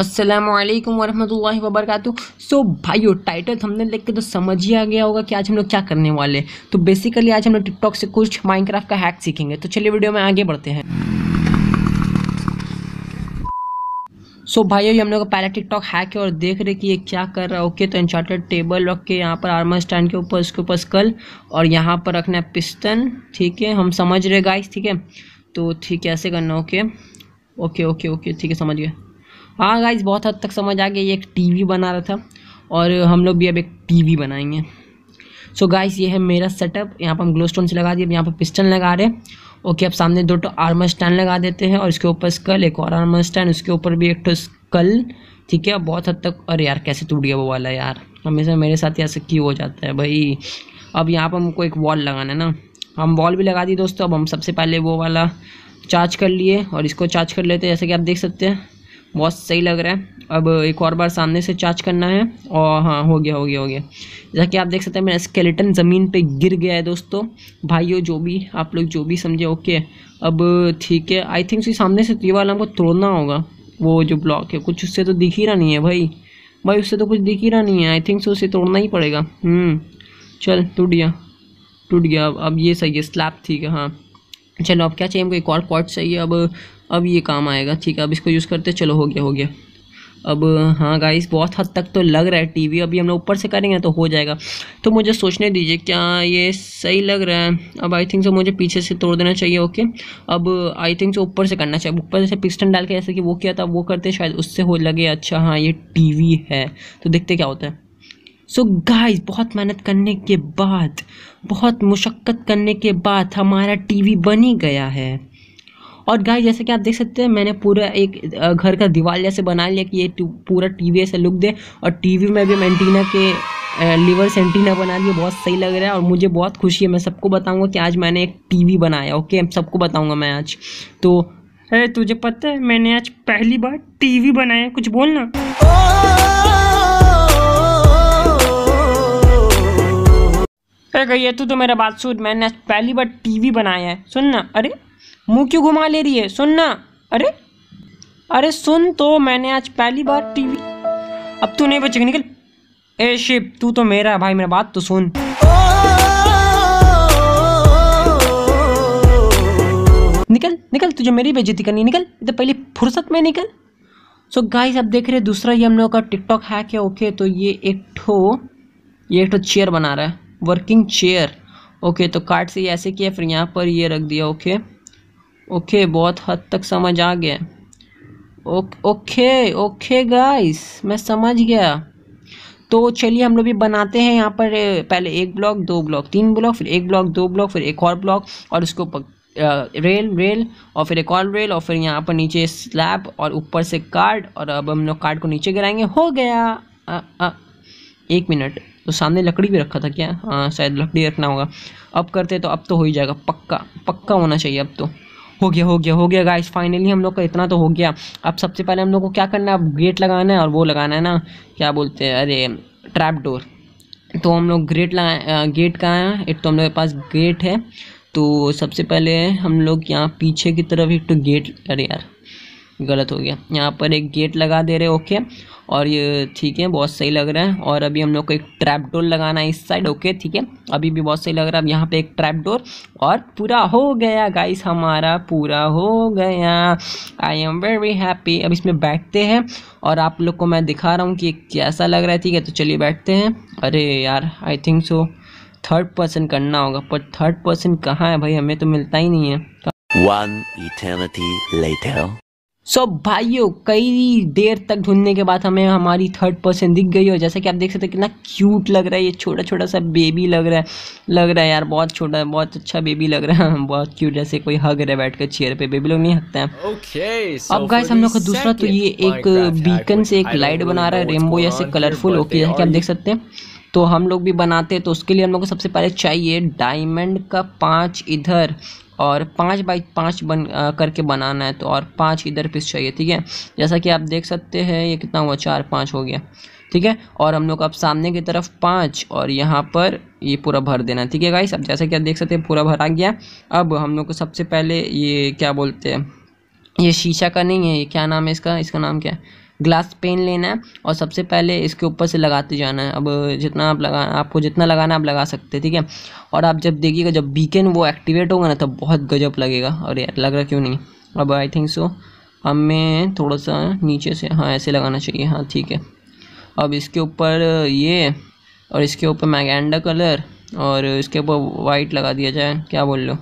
असलम वरहमल वरक सो भाइयों टाइटल हमने देख के तो समझ ही आ गया होगा कि आज हम लोग क्या करने वाले तो बेसिकली आज हम लोग टिकटॉक से कुछ माइनक्राफ्ट का हैक सीखेंगे तो चलिए वीडियो में आगे बढ़ते हैं सो so, भाई हम लोग का पहला टिकटॉक हैक है और देख रहे कि ये क्या कर रहा है ओके तो इंचार्टेड टेबल रख के यहाँ पर आर्मर स्टैंड के ऊपर उसके ऊपर स्कल और यहाँ पर रखना है पिस्टन ठीक है हम समझ रहे गाइस ठीक है तो ठीक है ऐसे करना ओके ओके ओके ओके ठीक है समझ गया हाँ गाइज बहुत हद तक समझ आ गया ये एक टीवी बना रहा था और हम लोग भी अब एक टीवी बनाएंगे सो so गाइज ये है मेरा सेटअप यहाँ पर हम ग्लो स्टोन से लगा दिए अब यहाँ पर पिस्टन लगा रहे हैं ओके अब सामने दो टो आर्मर स्टैंड लगा देते हैं और इसके ऊपर स्कल एक और आर्मर स्टैंड उसके ऊपर भी एक टो स्कल ठीक है बहुत हद तक अरे यार कैसे टूट गया वो वाला यार हमेशा मेरे साथ ऐसा क्यों हो जाता है भाई अब यहाँ पर हमको एक वॉल लगाना है ना हम वॉल भी लगा दी दोस्तों अब हम सबसे पहले वो वाला चार्ज कर लिए और इसको चार्ज कर लेते हैं जैसे कि आप देख सकते हैं बहुत सही लग रहा है अब एक और बार सामने से चार्ज करना है और हाँ हो गया हो गया हो गया जैसा कि आप देख सकते हैं मेरा स्केलेटन ज़मीन पे गिर गया है दोस्तों भाइयों जो भी आप लोग जो भी समझे ओके अब ठीक है आई थिंक सामने से ये वाला हमको तोड़ना होगा वो जो ब्लॉक है कुछ उससे तो दिख ही रहा नहीं है भाई भाई उससे तो कुछ दिख ही रहा नहीं है आई थिंक उसे तोड़ना ही पड़ेगा हम्म, चल टूट गया टूट गया अब अब ये सही है स्लैब ठीक है हाँ चलो अब क्या चाहिए हमको एक और पॉट चाहिए अब अब ये काम आएगा ठीक है अब इसको यूज़ करते चलो हो गया हो गया अब हाँ गाइस बहुत हद तक तो लग रहा है टीवी अभी हम लोग ऊपर से करेंगे तो हो जाएगा तो मुझे सोचने दीजिए क्या ये सही लग रहा है अब आई थिंक सो मुझे पीछे से तोड़ देना चाहिए ओके अब आई थिंक सो ऊपर से करना चाहिए ऊपर से पिस्टन डाल के जैसे कि वो किया था वो करते शायद उससे हो लगे अच्छा हाँ ये टी है तो देखते क्या होता है सो so गाइस बहुत मेहनत करने के बाद बहुत मुशक्क़त करने के बाद हमारा टीवी बन ही गया है और गाय जैसे कि आप देख सकते हैं मैंने पूरा एक घर का दीवार जैसे बना लिया कि ये पूरा टी ऐसे लुक दे और वी में भी मैंटीना के लीवर सेंटीना बना लिए बहुत सही लग रहा है और मुझे बहुत खुशी है मैं सबको बताऊंगा कि आज मैंने एक टीवी बनाया ओके सबको बताऊंगा मैं आज तो अरे तुझे पता है मैंने आज पहली बार टीवी बनाया कुछ बोलना अरे ये तू तो मेरा बात सुन मैंने आज पहली बार टीवी बनाया है सुन ना अरे मुंह क्यों घुमा ले रही है सुनना अरे अरे सुन तो मैंने आज पहली बार टीवी अब तू नहीं बचेगी निकल ए शिप तू तो मेरा है भाई मेरा बात तो सुन निकल निकल तुझे मेरी बेजती करनी निकल इधर पहले फुर्सत में निकल सो so गाइस आप देख रहे हैं दूसरा ये हम लोग का टिकटॉक है क्या ओके तो ये एक ठो ये एक ठो चेयर बना रहा है वर्किंग चेयर ओके तो कार्ड से ऐसे किया फिर यहाँ पर ये रख दिया ओके ओके बहुत हद तक समझ आ गया ओके ओके गाइस मैं समझ गया तो चलिए हम लोग भी बनाते हैं यहाँ पर पहले एक ब्लॉक दो ब्लॉक तीन ब्लॉक फिर एक ब्लॉक दो ब्लॉक फिर एक और ब्लॉक और उसको पक, आ, रेल रेल और फिर एक और रेल और फिर यहाँ पर नीचे स्लैब और ऊपर से कार्ड और अब हम लोग कार्ड को नीचे गिराएंगे हो गया आ, आ, एक मिनट तो सामने लकड़ी भी रखा था क्या हाँ शायद लकड़ी रखना होगा अब करते तो अब तो हो ही जाएगा पक्का पक्का होना चाहिए अब तो हो गया हो गया हो गया गाइस फाइनली हम लोग का इतना तो हो गया अब सबसे पहले हम लोग को क्या करना है अब गेट लगाना है और वो लगाना है ना क्या बोलते हैं अरे ट्रैप डोर तो हम लोग ग्रेट लगाए गेट का है एक तो हम लोग के पास गेट है तो सबसे पहले हम लोग यहाँ पीछे की तरफ एक तो गेट अरे यार गलत हो गया यहाँ पर एक गेट लगा दे रहे ओके और ये ठीक है बहुत सही लग रहा है और अभी हम लोग को एक ट्रैप डोर लगाना है इस साइड ओके ठीक है अभी भी बहुत सही लग रहा है अब यहाँ पे एक ट्रैप डोर और पूरा हो गया गाइस हमारा पूरा हो गया आई एम वेरी हैप्पी अब इसमें बैठते हैं और आप लोग को मैं दिखा रहा हूँ कि कैसा लग रहा है ठीक है तो चलिए बैठते हैं अरे यार I think so third person करना होगा पर थर्ड पर्सन कहाँ है भाई हमें तो मिलता ही नहीं है One eternity later. सो so, भाइयों कई देर तक ढूंढने के बाद हमें हमारी थर्ड पर्सन दिख गई और जैसा कि आप देख सकते हैं कितना क्यूट लग रहा है ये छोटा छोटा सा बेबी लग रहा है लग रहा है यार बहुत छोटा बहुत अच्छा बेबी लग रहा है बहुत क्यूट जैसे कोई हग रहा है बैठ कर चेयर पे बेबी लोग नहीं हकते हैं okay, so अब गाय हम लोग का दूसरा तो ये एक बीकन से एक लाइट बना रहा है रेमबो जैसे कलरफुल ओके जैसे कि आप देख सकते हैं तो हम लोग भी बनाते हैं तो उसके लिए हम लोग को सबसे पहले चाहिए डायमंड का पाँच इधर और पाँच बाई पाँच बन आ, करके बनाना है तो और पाँच इधर पीस चाहिए ठीक है जैसा कि आप देख सकते हैं ये कितना हुआ चार पाँच हो गया ठीक है और हम लोग अब सामने की तरफ पाँच और यहाँ पर ये पूरा भर देना ठीक है भाई अब जैसा कि आप देख सकते हैं पूरा भर आ गया अब हम लोग को सबसे पहले ये क्या बोलते हैं ये शीशा का नहीं है ये क्या नाम है इसका इसका नाम क्या है ग्लास पेन लेना है और सबसे पहले इसके ऊपर से लगाते जाना है अब जितना आप लगा आपको जितना लगाना आप लगा सकते हैं ठीक है और आप जब देखिएगा जब बीकन वो एक्टिवेट होगा ना तब बहुत गजब लगेगा और यार लग रहा क्यों नहीं अब आई थिंक सो हमें थोड़ा सा नीचे से हाँ ऐसे लगाना चाहिए हाँ ठीक है अब इसके ऊपर ये और इसके ऊपर मैगेंडा कलर और इसके ऊपर वाइट लगा दिया जाए क्या बोल लो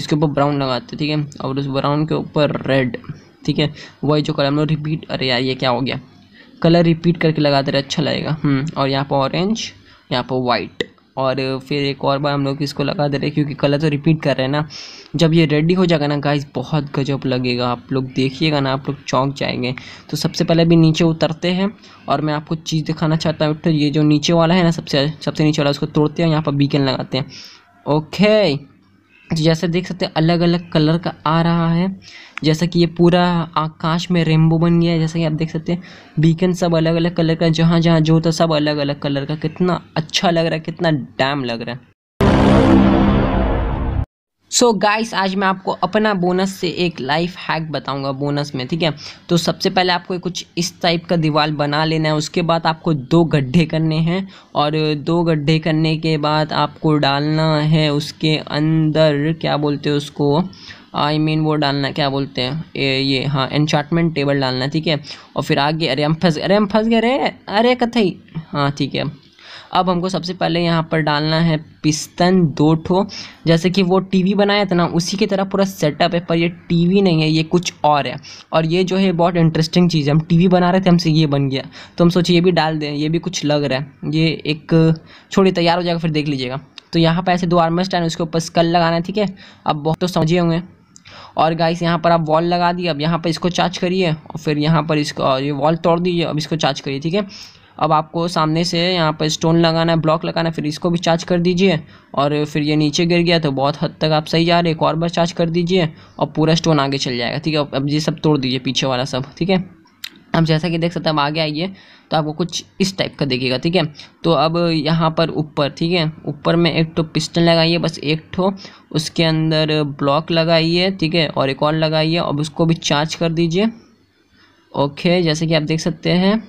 इसके ऊपर ब्राउन लगाते ठीक है और उस ब्राउन के ऊपर रेड ठीक है वही जो कलर हम लोग रिपीट अरे यार ये क्या हो गया कलर रिपीट करके दे रहे अच्छा लगेगा हम्म, और यहाँ पर ऑरेंज यहाँ पर वाइट और फिर एक और बार हम लोग इसको लगा दे रहे क्योंकि कलर तो रिपीट कर रहे हैं ना जब ये रेडी हो जाएगा ना गाइस बहुत गजब लगेगा आप लोग देखिएगा ना आप लोग चौंक जाएंगे तो सबसे पहले अभी नीचे उतरते हैं और मैं आपको चीज़ दिखाना चाहता हूँ तो ये जो नीचे वाला है ना सबसे सबसे नीचे वाला उसको तोड़ते हैं यहाँ पर बीकन लगाते हैं ओके जैसे देख सकते हैं अलग अलग कलर का आ रहा है जैसा कि ये पूरा आकाश में रेनबो बन गया है जैसा कि आप देख सकते हैं बीकन सब अलग अलग कलर का जहाँ जहाँ जो होता सब अलग अलग कलर का कितना अच्छा लग रहा है कितना डैम लग रहा है सो so गाइस आज मैं आपको अपना बोनस से एक लाइफ हैक बताऊंगा बोनस में ठीक है तो सबसे पहले आपको कुछ इस टाइप का दीवार बना लेना है उसके बाद आपको दो गड्ढे करने हैं और दो गड्ढे करने के बाद आपको डालना है उसके अंदर क्या बोलते हैं उसको आई I मीन mean, वो डालना क्या बोलते हैं ये, ये हाँ एनचार्टमेंट टेबल डालना ठीक है और फिर आगे अरे हम फंस अरे हम फंस गए अरे अरे कथई हाँ ठीक है अब हमको सबसे पहले यहाँ पर डालना है पिस्तन दो ठो जैसे कि वो टीवी बनाया था ना उसी की तरह पूरा सेटअप है पर ये टीवी नहीं है ये कुछ और है और ये जो है बहुत इंटरेस्टिंग चीज़ है हम टीवी बना रहे थे हमसे ये बन गया तो हम सोचे ये भी डाल दें ये भी कुछ लग रहा है ये एक छोड़ी तैयार हो जाएगा फिर देख लीजिएगा तो यहाँ पर ऐसे दो आर्मर स्टैंड उसके ऊपर स्कल लगाना है ठीक है अब बहुत तो समझे होंगे और गाइस यहाँ पर आप वॉल लगा दिए अब यहाँ पर इसको चार्ज करिए और फिर यहाँ पर इसको ये वॉल तोड़ दीजिए अब इसको चार्ज करिए ठीक है अब आपको सामने से यहाँ पर स्टोन लगाना है ब्लॉक लगाना है फिर इसको भी चार्ज कर दीजिए और फिर ये नीचे गिर गया तो बहुत हद तक आप सही जा रहे एक और बार चार्ज कर दीजिए और पूरा स्टोन आगे चल जाएगा ठीक है अब ये सब तोड़ दीजिए पीछे वाला सब ठीक है अब जैसा कि देख सकते हैं अब आगे आइए तो आपको कुछ इस टाइप का देखिएगा ठीक है तो अब यहाँ पर ऊपर ठीक है ऊपर में एक ठो पिस्टन लगाइए बस एक ठो उसके अंदर ब्लॉक लगाइए ठीक है और एक और लगाइए अब उसको भी चार्ज कर दीजिए ओके जैसे कि आप देख सकते हैं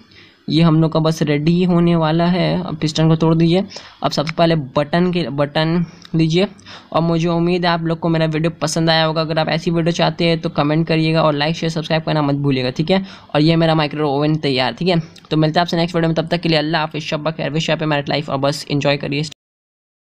ये हम लोग का बस रेडी होने वाला है अब पिस्टन को तोड़ दीजिए अब सबसे पहले बटन के बटन लीजिए और मुझे उम्मीद है आप लोग को मेरा वीडियो पसंद आया होगा अगर आप ऐसी वीडियो चाहते हैं तो कमेंट करिएगा और लाइक शेयर सब्सक्राइब करना मत भूलिएगा ठीक है और ये मेरा माइक्रो ओवन तैयार ठीक है तो मिलते हैं आपसे नेक्स्ट वीडियो में तब तक के लिए अल्लाह हाफिज़ शब्बा खैर शब्बा पे लाइफ और बस इन्जॉय करिए